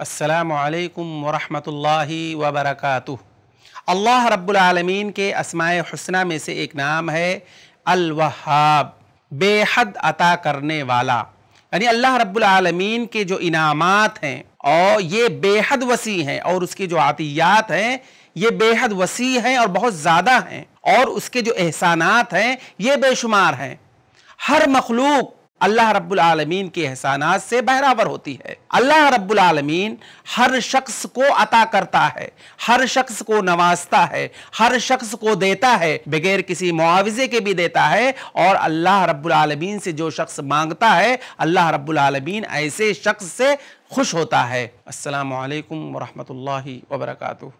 असलकम वरहमल वबरक अल्लाह आलमीन के असमाय हसना में से एक नाम है अलवहाब बेहद अता करने वाला यानी अल्लाह आलमीन के जो इनामात हैं और ये बेहद वसी हैं और उसकी जो आतियात हैं ये बेहद वसी हैं और बहुत ज़्यादा हैं और उसके जो एहसानात हैं ये बेशुमार हैं हर मखलूक अल्लाह रब्बुल आलमीन के एहसानात से बहरावर होती है अल्लाह रब्बुल आलमीन हर शख्स को अता करता है हर शख्स को नवाजता है हर शख्स को देता है बगैर किसी मुआवजे के भी देता है और अल्लाह रब्बुल आलमीन से जो शख्स मांगता है अल्लाह रब्बुल आलमीन ऐसे शख्स से खुश होता है असलकम वरहमल वबरकू